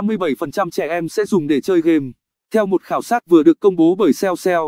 57% trẻ em sẽ dùng để chơi game. Theo một khảo sát vừa được công bố bởi Cellcell,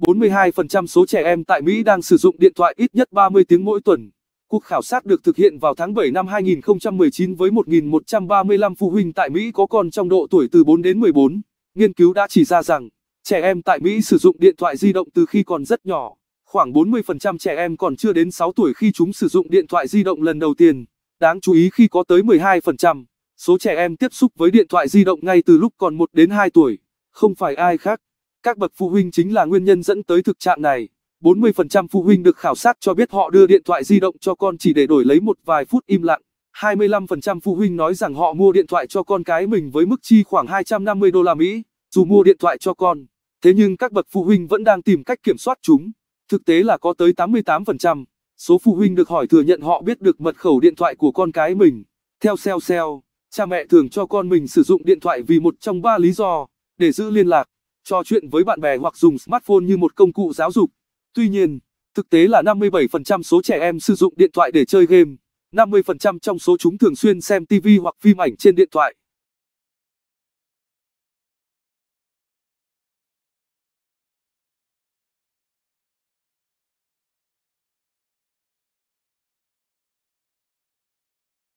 42% số trẻ em tại Mỹ đang sử dụng điện thoại ít nhất 30 tiếng mỗi tuần. Cuộc khảo sát được thực hiện vào tháng 7 năm 2019 với 1.135 phụ huynh tại Mỹ có con trong độ tuổi từ 4 đến 14. Nghiên cứu đã chỉ ra rằng, trẻ em tại Mỹ sử dụng điện thoại di động từ khi còn rất nhỏ. Khoảng 40% trẻ em còn chưa đến 6 tuổi khi chúng sử dụng điện thoại di động lần đầu tiên. Đáng chú ý khi có tới 12%. Số trẻ em tiếp xúc với điện thoại di động ngay từ lúc còn 1 đến 2 tuổi, không phải ai khác. Các bậc phụ huynh chính là nguyên nhân dẫn tới thực trạng này. 40% phụ huynh được khảo sát cho biết họ đưa điện thoại di động cho con chỉ để đổi lấy một vài phút im lặng. 25% phụ huynh nói rằng họ mua điện thoại cho con cái mình với mức chi khoảng 250 đô la Mỹ, dù mua điện thoại cho con. Thế nhưng các bậc phụ huynh vẫn đang tìm cách kiểm soát chúng. Thực tế là có tới 88%, số phụ huynh được hỏi thừa nhận họ biết được mật khẩu điện thoại của con cái mình. Theo SEO SEO Cha mẹ thường cho con mình sử dụng điện thoại vì một trong ba lý do, để giữ liên lạc, trò chuyện với bạn bè hoặc dùng smartphone như một công cụ giáo dục. Tuy nhiên, thực tế là 57% số trẻ em sử dụng điện thoại để chơi game, 50% trong số chúng thường xuyên xem TV hoặc phim ảnh trên điện thoại.